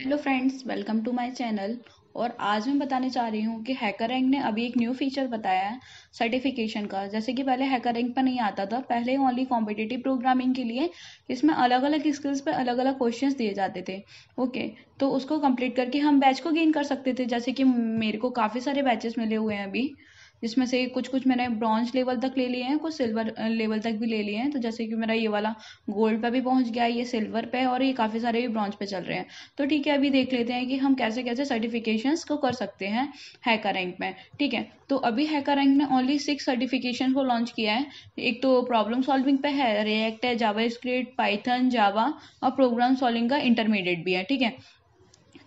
hello friends welcome to my channel और आज मैं बताने जा रही हूँ कि हैकर रैंक ने अभी एक न्यू फीचर बताया है सर्टिफिकेशन का जैसे कि पहले हैकर रैंक पर नहीं आता था पहले ओनली कॉम्पिटेटिव प्रोग्रामिंग के लिए इसमें अलग अलग स्किल्स पर अलग अलग क्वेश्चंस दिए जाते थे ओके तो उसको कंप्लीट करके हम बैच को गेन कर सकते थे जैसे कि मेरे को काफ़ी सारे बैचेस मिले हुए हैं अभी जिसमें से कुछ कुछ मैंने ब्रॉन्ज लेवल तक ले लिए हैं कुछ सिल्वर लेवल तक भी ले लिए हैं तो जैसे कि मेरा ये वाला गोल्ड पे भी पहुंच गया है ये सिल्वर पे और ये काफ़ी सारे भी ब्रॉन्ज पे चल रहे हैं तो ठीक है अभी देख लेते हैं कि हम कैसे कैसे सर्टिफिकेशन को कर सकते हैं हैकर रैंक में ठीक है तो अभी हैकर रैंक ने ओनली सिक्स सर्टिफिकेशन को लॉन्च किया है एक तो प्रॉब्लम सॉल्विंग पे है रिएक्ट है जावा स्क्रिप्ट पाइथन जावा और प्रोग्राम सॉल्विंग का इंटरमीडिएट भी है ठीक है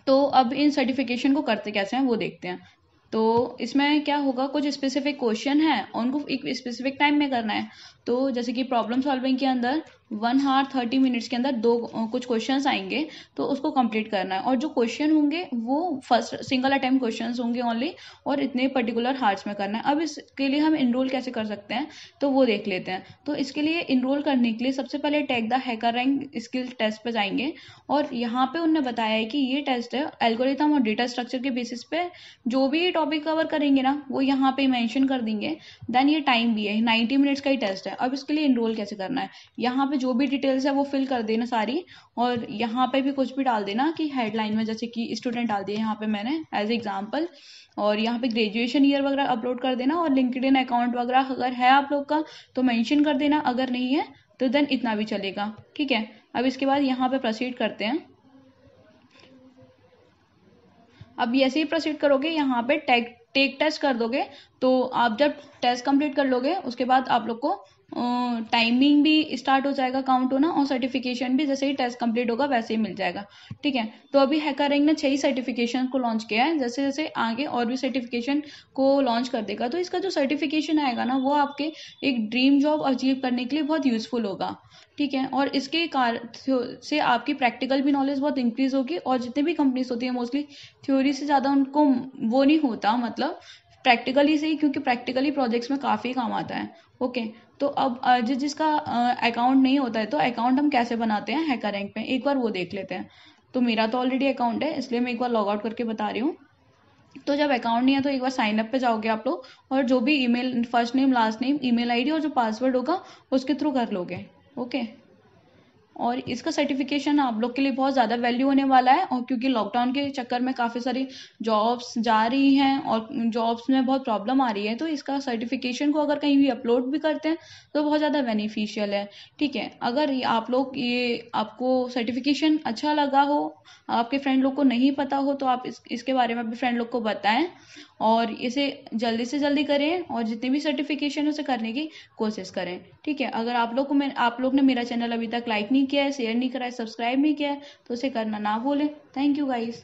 तो अब इन सर्टिफिकेशन को करते कैसे हैं वो देखते हैं तो इसमें क्या होगा कुछ स्पेसिफिक क्वेश्चन है उनको एक स्पेसिफिक टाइम में करना है तो जैसे कि प्रॉब्लम सॉल्विंग के अंदर वन हार थर्टी मिनट्स के अंदर दो कुछ क्वेश्चन आएंगे तो उसको कंप्लीट करना है और जो क्वेश्चन होंगे वो फर्स्ट सिंगल अटैम्प क्वेश्चन होंगे ओनली और इतने पर्टिकुलर हार्ट्स में करना है अब इसके लिए हम इनरोल कैसे कर सकते हैं तो वो देख लेते हैं तो इसके लिए इनरोल करने के लिए सबसे पहले take the HackerRank skill test पर जाएंगे और यहाँ पे उनने बताया है कि ये टेस्ट है एल्गोरिथम और डेटा स्ट्रक्चर के बेसिस पे जो भी टॉपिक कवर करेंगे ना वो यहाँ पे मैंशन कर देंगे देन ये टाइम भी है नाइन्टी मिनट्स का ही टेस्ट है अब इसके लिए इनरोल कैसे करना है यहाँ पे पे जो भी डिटेल्स है वो फिल कर देना सारी और यहाँ पे भी कुछ भी डाल देना कि हेडलाइन में जैसे कि स्टूडेंट डाल दिए यहाँ पे मैंने एज एग्जांपल और यहाँ पे ग्रेजुएशन ईयर वगैरह अपलोड कर देना और लिंकड अकाउंट वगैरह अगर है आप लोग का तो मैंशन कर देना अगर नहीं है तो देन इतना भी चलेगा ठीक है अब इसके बाद यहाँ पे प्रोसीड करते हैं अब ऐसे ही प्रोसीड करोगे यहाँ पे टैग टेक टेस्ट कर दोगे तो आप जब टेस्ट कंप्लीट कर लोगे उसके बाद आप लोग को टाइमिंग भी स्टार्ट हो जाएगा काउंट होना और सर्टिफिकेशन भी जैसे ही टेस्ट कंप्लीट होगा वैसे ही मिल जाएगा ठीक है तो अभी हैकर रैंक ने ही सर्टिफिकेशन को लॉन्च किया है जैसे जैसे आगे और भी सर्टिफिकेशन को लॉन्च कर देगा तो इसका जो सर्टिफिकेशन आएगा ना वो आपके एक ड्रीम जॉब अचीव करने के लिए बहुत यूजफुल होगा ठीक है और इसके कार से आपकी प्रैक्टिकल भी नॉलेज बहुत इंक्रीज होगी और जितने भी कंपनीज होती है मोस्टली थ्योरी से ज़्यादा उनको वो नहीं होता मतलब प्रैक्टिकली से ही क्योंकि प्रैक्टिकली प्रोजेक्ट्स में काफ़ी काम आता है ओके okay, तो अब जिस जिसका अकाउंट नहीं होता है तो अकाउंट हम कैसे बनाते हैं हैकर रैंक में एक बार वो देख लेते हैं तो मेरा तो ऑलरेडी अकाउंट है इसलिए मैं एक बार लॉग आउट करके बता रही हूँ तो जब अकाउंट नहीं है तो एक बार साइन अप पे जाओगे आप लोग और जो भी email first name last name email ID और जो पासवर्ड होगा उसके थ्रू कर लोगे ओके और इसका सर्टिफिकेशन आप लोग के लिए बहुत ज़्यादा वैल्यू होने वाला है और क्योंकि लॉकडाउन के चक्कर में काफ़ी सारी जॉब्स जा रही हैं और जॉब्स में बहुत प्रॉब्लम आ रही है तो इसका सर्टिफिकेशन को अगर कहीं भी अपलोड भी करते हैं तो बहुत ज़्यादा बेनिफिशियल है ठीक है अगर आप लोग ये आपको सर्टिफिकेशन अच्छा लगा हो आपके फ्रेंड लोग को नहीं पता हो तो आप इस, इसके बारे में अपने फ्रेंड लोग को बताएं और इसे जल्दी से जल्दी करें और जितने भी सर्टिफिकेशन उसे करने की कोशिश करें ठीक है अगर आप लोग को मैं आप लोग ने मेरा चैनल अभी तक लाइक नहीं नहीं किया है शेयर नहीं करा है सब्सक्राइब नहीं किया है तो उसे करना ना भूलें थैंक यू गाइस